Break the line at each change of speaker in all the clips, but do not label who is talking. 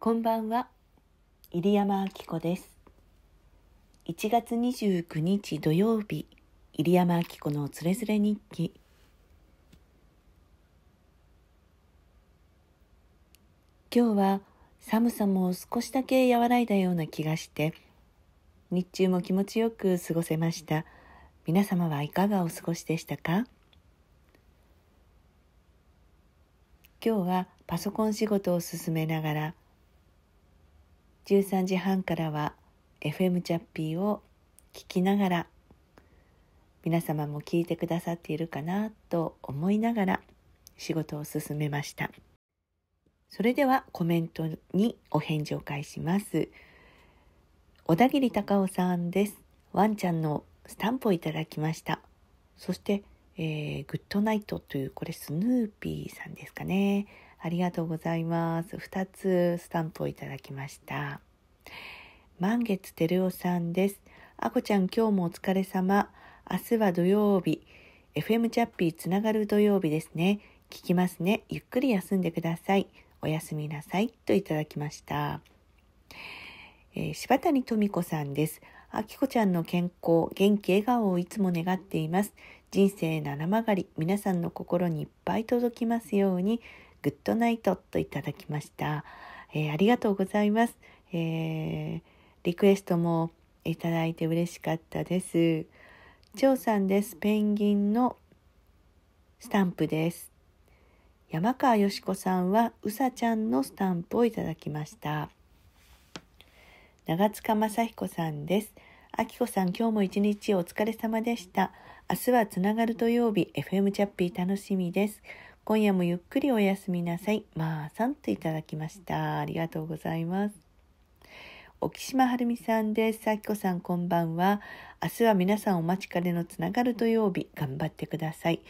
こんばんは入山明子です1月29日土曜日入山明子のつれづれ日記今日は寒さも少しだけ和らいだような気がして日中も気持ちよく過ごせました皆様はいかがお過ごしでしたか今日はパソコン仕事を進めながら13時半からは FM チャッピーを聞きながら皆様も聞いてくださっているかなと思いながら仕事を進めましたそれではコメントにお返事を返します小田切隆夫さんですワンちゃんのスタンプをいただきましたそして、えー、グッドナイトというこれスヌーピーさんですかねありがとうございます。二つスタンプをいただきました。満月てるおさんです。あこちゃん今日もお疲れ様。明日は土曜日。FM チャッピーつながる土曜日ですね。聞きますね。ゆっくり休んでください。おやすみなさい。といただきました。えー、柴谷富子さんです。あきこちゃんの健康、元気、笑顔をいつも願っています。人生七曲り、皆さんの心にいっぱい届きますように。グッドナイトといただきました。えー、ありがとうございます。えー、リクエストもいただいて嬉しかったです。張さんです。ペンギンのスタンプです。山川よしこさんはうさちゃんのスタンプをいただきました。長塚雅彦さんです。あきこさん、今日も一日お疲れ様でした。明日はつながる土曜日、FM チャッピー楽しみです。今夜もゆっくりおやすみなさい。まあさんといただきました。ありがとうございます。沖島はるみさんです。あきこさんこんばんは。明日は皆さんお待ちかねのつながる土曜日、頑張ってください。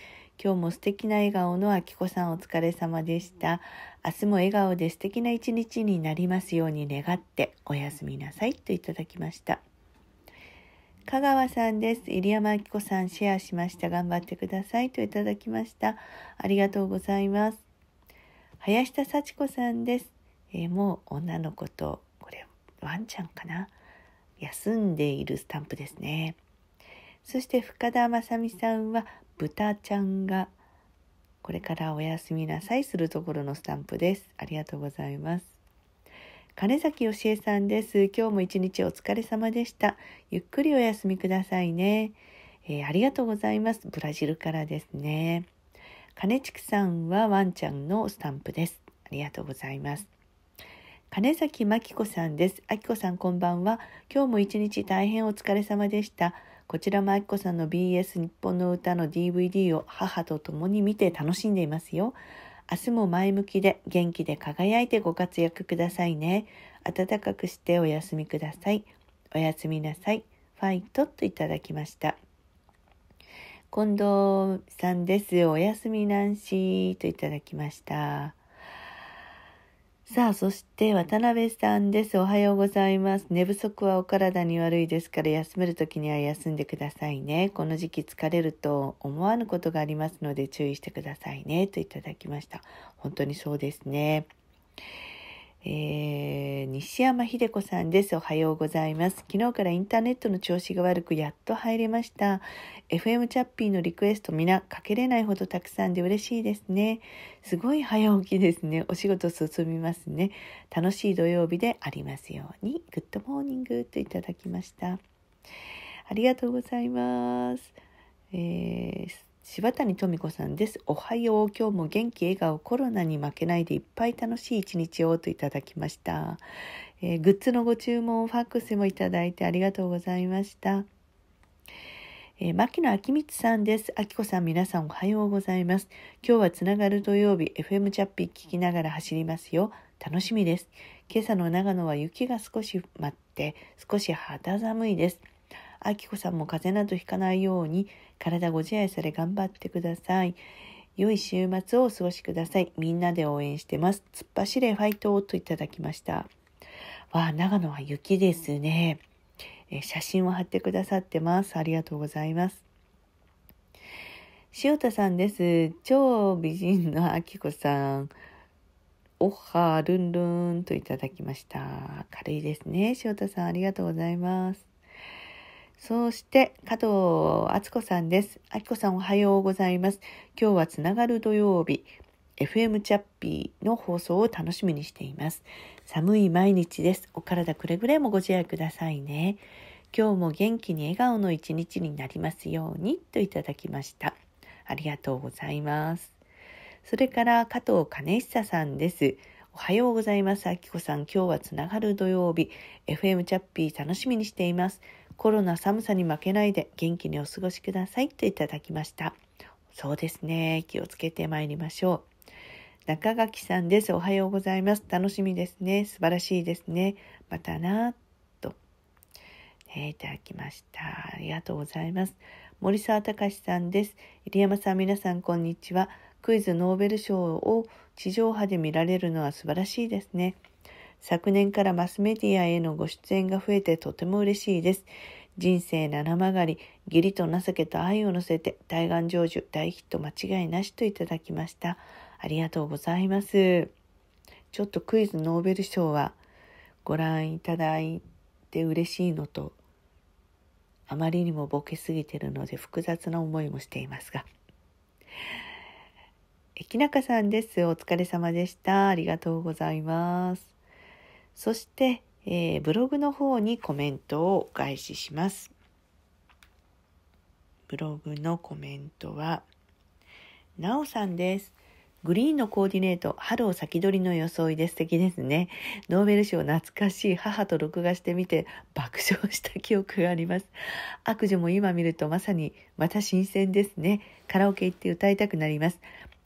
今日も素敵な笑顔のあきこさんお疲れ様でした。明日も笑顔で素敵な一日になりますように願っておやすみなさいといただきました。香川さんです。入山明子さんシェアしました。頑張ってくださいといただきました。ありがとうございます。林田幸子さんです。えー、もう女の子と、これワンちゃんかな休んでいるスタンプですね。そして深田正美さんは豚ちゃんがこれからおやすみなさいするところのスタンプです。ありがとうございます。金崎よしえさんです。今日も一日お疲れ様でした。ゆっくりお休みくださいね。えー、ありがとうございます。ブラジルからですね。金地区さんはワンちゃんのスタンプです。ありがとうございます。金崎真紀子さんです。あきこさんこんばんは。今日も一日大変お疲れ様でした。こちらもあきこさんの BS 日本の歌の DVD を母と共に見て楽しんでいますよ。明日も前向きで元気で輝いてご活躍くださいね。暖かくしてお休みください。おやすみなさい。ファイトといただきました。近藤さんです。おやすみなんしといただきました。さあ、そして渡辺さんです。おはようございます。寝不足はお体に悪いですから、休める時には休んでくださいね。この時期疲れると思わぬことがありますので注意してくださいね。といただきました。本当にそうですね。えー、西山秀子さんです。おはようございます。昨日からインターネットの調子が悪くやっと入れました。FM チャッピーのリクエスト皆かけれないほどたくさんで嬉しいですね。すごい早起きですね。お仕事進みますね。楽しい土曜日でありますように。グッドモーニングといただきました。ありがとうございます。えー柴谷富子さんです。おはよう。今日も元気、笑顔、コロナに負けないでいっぱい楽しい一日をといただきました、えー、グッズのご注文、ファックスもいただいてありがとうございました。えー、牧野明光さんです。あきこさん、皆さんおはようございます。今日はつながる土曜日、FM チャッピー聞きながら走りますよ。楽しみです。今朝の長野は雪が少し待って、少し肌寒いです。あきこさんも風邪などひかないように、体ご自愛され頑張ってください。良い週末をお過ごしください。みんなで応援してます。突っ走れファイトといただきました。わあ、長野は雪ですね。え写真を貼ってくださってます。ありがとうございます。塩田さんです。超美人のあきこさん。おはルンルンといただきました。軽いですね。塩田さん、ありがとうございます。そして、加藤敦子さんです。あきこさんおはようございます。今日はつながる土曜日、FM チャッピーの放送を楽しみにしています。寒い毎日です。お体くれぐれもご自愛くださいね。今日も元気に笑顔の一日になりますようにといただきました。ありがとうございます。それから加藤兼久さんです。おはようございます。あきこさん、今日はつながる土曜日。FM チャッピー楽しみにしています。コロナ寒さに負けないで元気にお過ごしくださいといただきました。そうですね。気をつけてまいりましょう。中垣さんです。おはようございます。楽しみですね。素晴らしいですね。またなと、えいただきました。ありがとうございます。森沢隆さんです。入山さん、皆さん、こんにちは。クイズノーベル賞を地上波で見られるのは素晴らしいですね。昨年からマスメディアへのご出演が増えてとても嬉しいです。人生七曲がり、義理と情けと愛を乗せて、大願成就、大ヒット間違いなしといただきました。ありがとうございます。ちょっとクイズノーベル賞はご覧いただいて嬉しいのと、あまりにもボケすぎてるので複雑な思いもしていますが。えきなかさんです。お疲れ様でした。ありがとうございます。そして、えー、ブログの方にコメントをお返しします。ブログのコメントは、なおさんです。グリーンのコーディネート、春を先取りの装いで素敵ですね。ノーベル賞懐かしい母と録画してみて爆笑した記憶があります。悪女も今見るとまさにまた新鮮ですね。カラオケ行って歌いたくなります。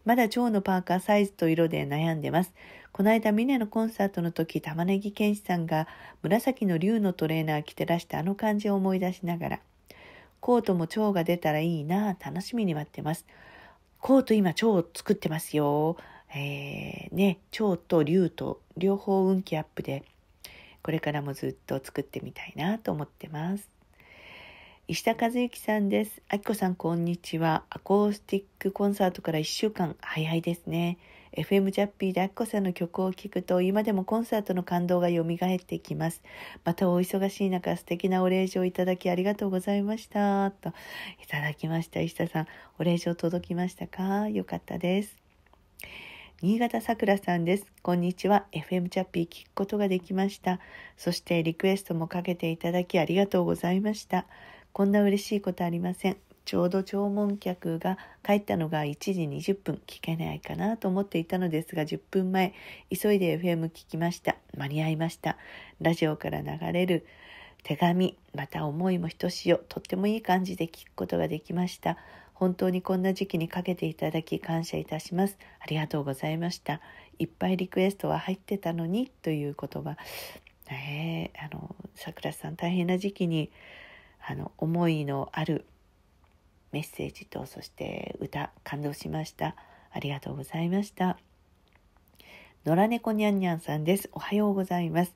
まだ蝶のパーカーサイズと色で悩んでます。この間、ミネのコンサートの時、玉ねぎ健士さんが紫の竜のトレーナー着てらしたあの感じを思い出しながら、コートも蝶が出たらいいな、楽しみに待ってます。コート今蝶作ってますよ。えー、ね、蝶と竜と両方運気アップで、これからもずっと作ってみたいなと思ってます。石田和之さんです。あきこさんこんにちは。アコースティックコンサートから1週間早いですね。FM ジャッピーでアッコさんの曲を聴くと今でもコンサートの感動が蘇ってきます。またお忙しい中素敵なお礼状をいただきありがとうございました。といただきました。石田さん、お礼状届きましたかよかったです。新潟さくらさんです。こんにちは。FM チャッピー聞くことができました。そしてリクエストもかけていただきありがとうございました。こんな嬉しいことありません。ちょうど弔問客が帰ったのが1時20分聞けないかなと思っていたのですが10分前急いで FM 聞きました間に合いましたラジオから流れる手紙また思いもひとしおとってもいい感じで聞くことができました本当にこんな時期にかけていただき感謝いたしますありがとうございましたいっぱいリクエストは入ってたのにという言葉えー、あの桜さん大変な時期にあの思いのあるメッセージとそして歌感動しましたありがとうございました野良猫にゃんにゃんさんですおはようございます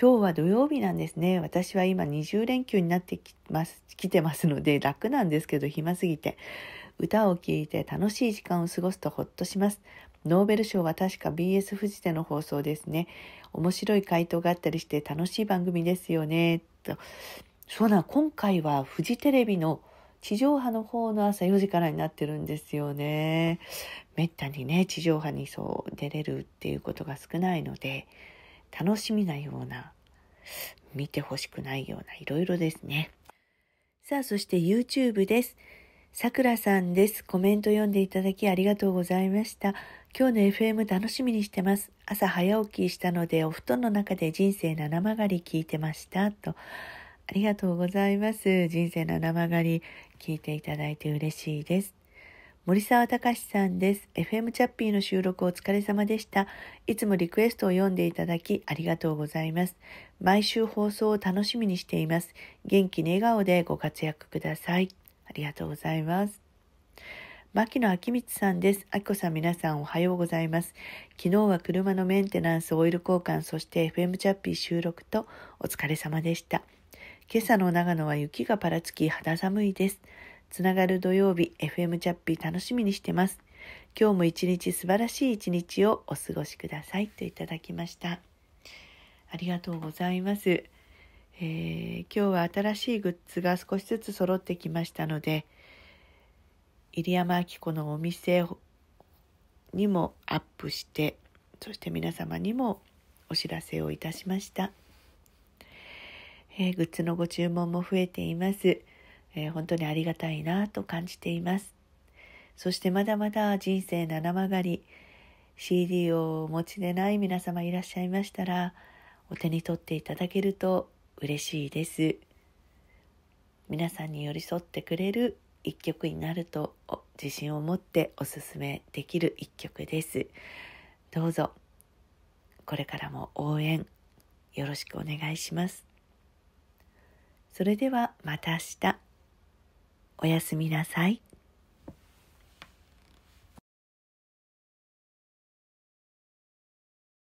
今日は土曜日なんですね私は今20連休になってきます来てますので楽なんですけど暇すぎて歌を聴いて楽しい時間を過ごすとほっとしますノーベル賞は確か BS フジでの放送ですね面白い回答があったりして楽しい番組ですよねとそうな今回はフジテレビの地上波の方の朝4時からになってるんですよね。めったにね、地上波にそう出れるっていうことが少ないので、楽しみなような、見てほしくないような、いろいろですね。さあ、そして YouTube です。さくらさんです。コメント読んでいただきありがとうございました。今日の FM 楽しみにしてます。朝早起きしたのでお布団の中で人生七曲がり聞いてました。と。ありがとうございます。人生の生がり、聞いていただいて嬉しいです。森沢隆さんです。FM チャッピーの収録お疲れ様でした。いつもリクエストを読んでいただきありがとうございます。毎週放送を楽しみにしています。元気に笑顔でご活躍ください。ありがとうございます。牧野明光さんです。あ子こさん皆さんおはようございます。昨日は車のメンテナンス、オイル交換、そして FM チャッピー収録とお疲れ様でした。今朝の長野は雪がぱらつき肌寒いです。つながる土曜日、FM チャッピー楽しみにしてます。今日も一日素晴らしい一日をお過ごしくださいといただきました。ありがとうございます。えー、今日は新しいグッズが少しずつ揃ってきましたので、入山明子のお店にもアップして、そして皆様にもお知らせをいたしました。えー、グッズのご注文も増えています、えー、本当にありがたいなと感じていますそしてまだまだ人生七曲がり CD をお持ちでない皆様いらっしゃいましたらお手に取っていただけると嬉しいです皆さんに寄り添ってくれる一曲になると自信を持っておすすめできる一曲ですどうぞこれからも応援よろしくお願いしますそれではまた明日。おやすみなさい。